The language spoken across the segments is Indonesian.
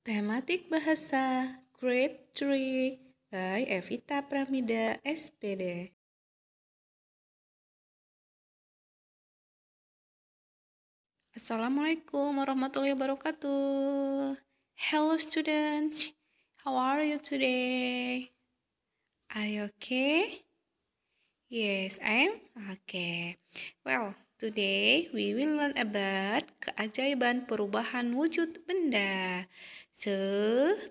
Tematik Bahasa Grade 3 by Evita Pramida SPD. Assalamualaikum warahmatullahi wabarakatuh. Hello students, how are you today? Are you okay? Yes, I am okay. Well, today we will learn about keajaiban perubahan wujud benda. Se,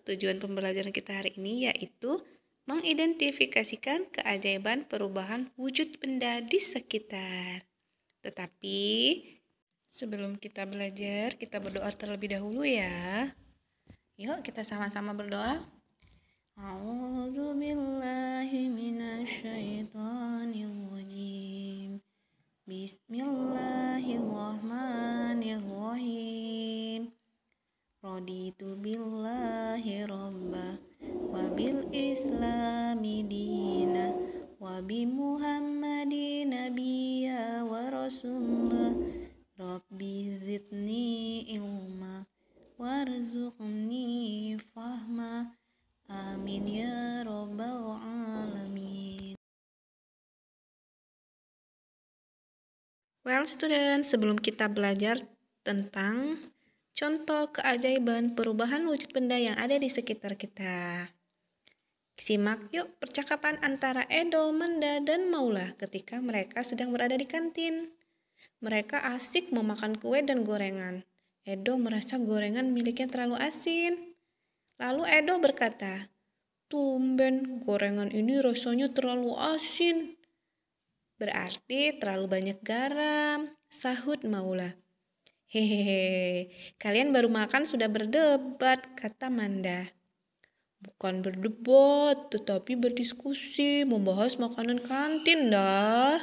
tujuan pembelajaran kita hari ini yaitu mengidentifikasikan keajaiban perubahan wujud benda di sekitar. Tetapi sebelum kita belajar, kita berdoa terlebih dahulu ya. Yuk kita sama-sama berdoa. A'udzu billahi minasyaitonir Bismillahirrahmanirrahim. raditu billahi robba wa bil islami dina wa bi muhammadin nabiyya wa rasulullah rabbi zidni ilma warzuqni fahma amin ya rabbal alamin Well student, sebelum kita belajar tentang contoh keajaiban perubahan wujud benda yang ada di sekitar kita. Simak yuk percakapan antara Edo, Menda, dan Maula ketika mereka sedang berada di kantin. Mereka asik memakan kue dan gorengan. Edo merasa gorengan miliknya terlalu asin. Lalu Edo berkata, Tumben, gorengan ini rasanya terlalu asin. Berarti terlalu banyak garam, sahut Maula. Hehehe, kalian baru makan sudah berdebat, kata Manda. Bukan berdebat, tetapi berdiskusi, membahas makanan kantin dah.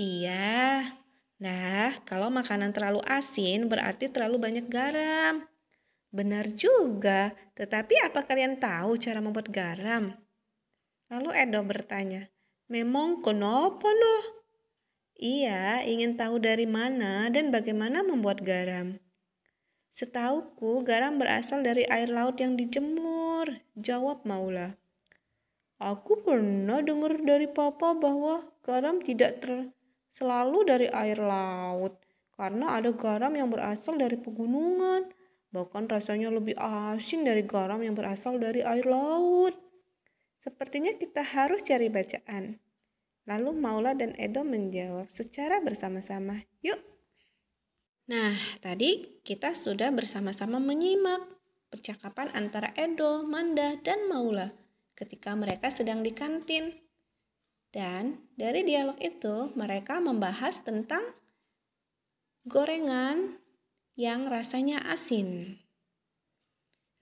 Iya, nah kalau makanan terlalu asin berarti terlalu banyak garam. Benar juga, tetapi apa kalian tahu cara membuat garam? Lalu Edo bertanya, memang kenapa loh? Ia ingin tahu dari mana dan bagaimana membuat garam. Setauku, garam berasal dari air laut yang dijemur, jawab Maula. Aku pernah dengar dari papa bahwa garam tidak ter selalu dari air laut karena ada garam yang berasal dari pegunungan. Bahkan rasanya lebih asin dari garam yang berasal dari air laut. Sepertinya kita harus cari bacaan. Lalu Maula dan Edo menjawab secara bersama-sama, yuk. Nah, tadi kita sudah bersama-sama menyimak percakapan antara Edo, Manda, dan Maula ketika mereka sedang di kantin. Dan dari dialog itu mereka membahas tentang gorengan yang rasanya asin.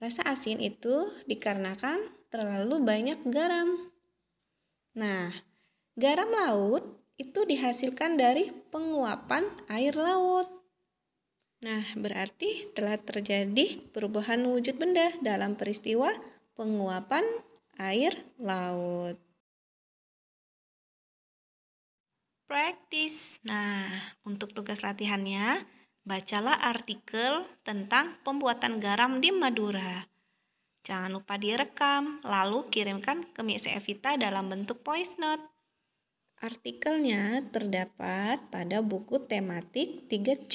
Rasa asin itu dikarenakan terlalu banyak garam. Nah, Garam laut itu dihasilkan dari penguapan air laut. Nah, berarti telah terjadi perubahan wujud benda dalam peristiwa penguapan air laut. Praktis. Nah, untuk tugas latihannya, bacalah artikel tentang pembuatan garam di Madura. Jangan lupa direkam, lalu kirimkan ke Miss Evita dalam bentuk voice note. Artikelnya terdapat pada buku tematik 3C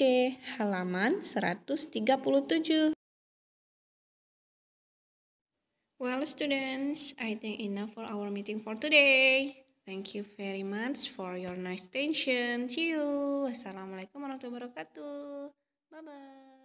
halaman 137. Well students, I think enough for our meeting for today. Thank you very much for your nice attention. See you. Assalamualaikum warahmatullahi wabarakatuh. Bye-bye.